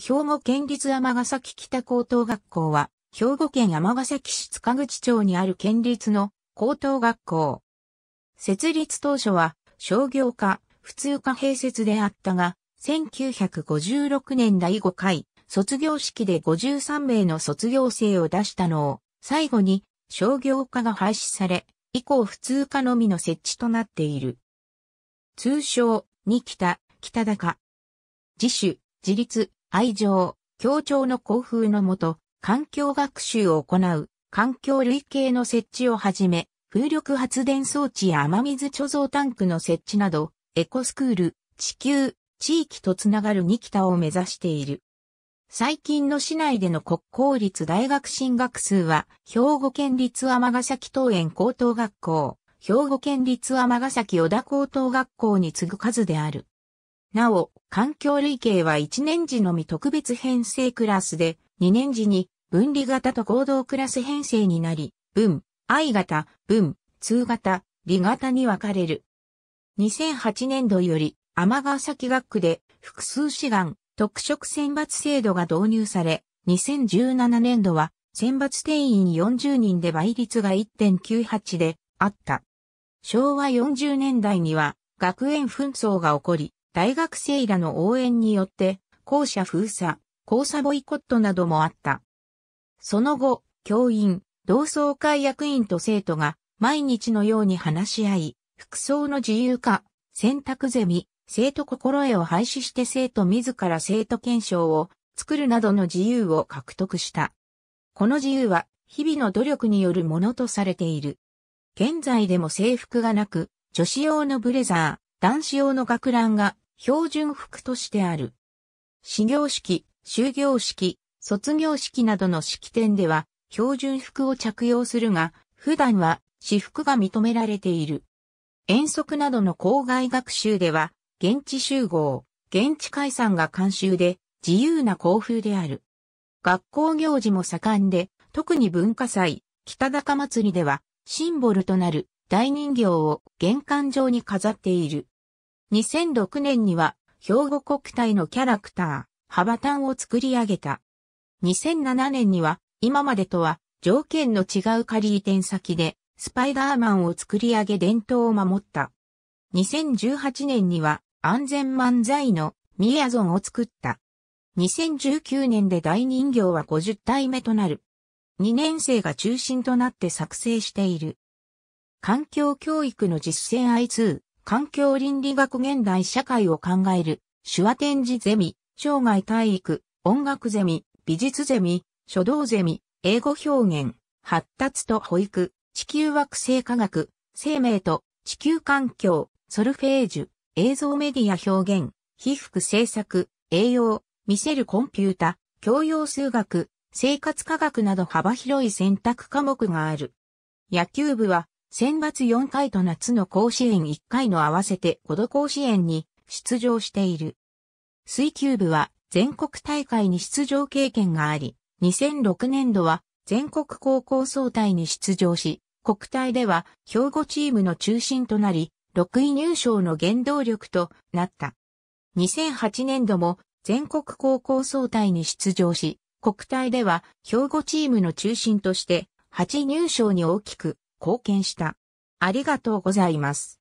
兵庫県立尼崎北高等学校は、兵庫県尼崎市塚口町にある県立の高等学校。設立当初は商業科、普通科併設であったが、1956年第5回卒業式で53名の卒業生を出したのを、最後に商業科が廃止され、以降普通科のみの設置となっている。通称、に北、北高。自主、自立、愛情、協調の校風のもと、環境学習を行う、環境類型の設置をはじめ、風力発電装置や雨水貯蔵タンクの設置など、エコスクール、地球、地域とつながるニキタを目指している。最近の市内での国公立大学進学数は、兵庫県立尼崎桃園高等学校、兵庫県立尼崎小田高等学校に次ぐ数である。なお、環境類型は1年時のみ特別編成クラスで、2年時に分離型と合同クラス編成になり、分、I 型、分、通型、理型に分かれる。2008年度より、天ヶ崎学区で複数志願、特色選抜制度が導入され、2017年度は選抜定員40人で倍率が1.98であった。昭和40年代には学園紛争が起こり、大学生らの応援によって、校舎封鎖、校舎ボイコットなどもあった。その後、教員、同窓会役員と生徒が毎日のように話し合い、服装の自由化、選択ゼミ、生徒心得を廃止して生徒自ら生徒検証を作るなどの自由を獲得した。この自由は日々の努力によるものとされている。現在でも制服がなく、女子用のブレザー、男子用の学ランが標準服としてある。始業式、終業式、卒業式などの式典では標準服を着用するが、普段は私服が認められている。遠足などの校外学習では、現地集合、現地解散が慣習で、自由な校風である。学校行事も盛んで、特に文化祭、北高祭りでは、シンボルとなる大人形を玄関上に飾っている。2006年には、兵庫国体のキャラクター、ハバタンを作り上げた。2007年には、今までとは条件の違う仮移転先で、スパイダーマンを作り上げ伝統を守った。2018年には、安全漫才のミヤゾンを作った。2019年で大人形は50体目となる。2年生が中心となって作成している。環境教育の実践 I2、環境倫理学現代社会を考える、手話展示ゼミ、生涯体育、音楽ゼミ、美術ゼミ、書道ゼミ、英語表現、発達と保育、地球惑星科学、生命と地球環境、ソルフェージュ、映像メディア表現、被服制作、栄養、見せるコンピュータ、教養数学、生活科学など幅広い選択科目がある。野球部は選抜4回と夏の甲子園1回の合わせて5度甲子園に出場している。水球部は全国大会に出場経験があり、2006年度は全国高校総体に出場し、国体では兵庫チームの中心となり、6位入賞の原動力となった。2008年度も全国高校総体に出場し、国体では兵庫チームの中心として8入賞に大きく貢献した。ありがとうございます。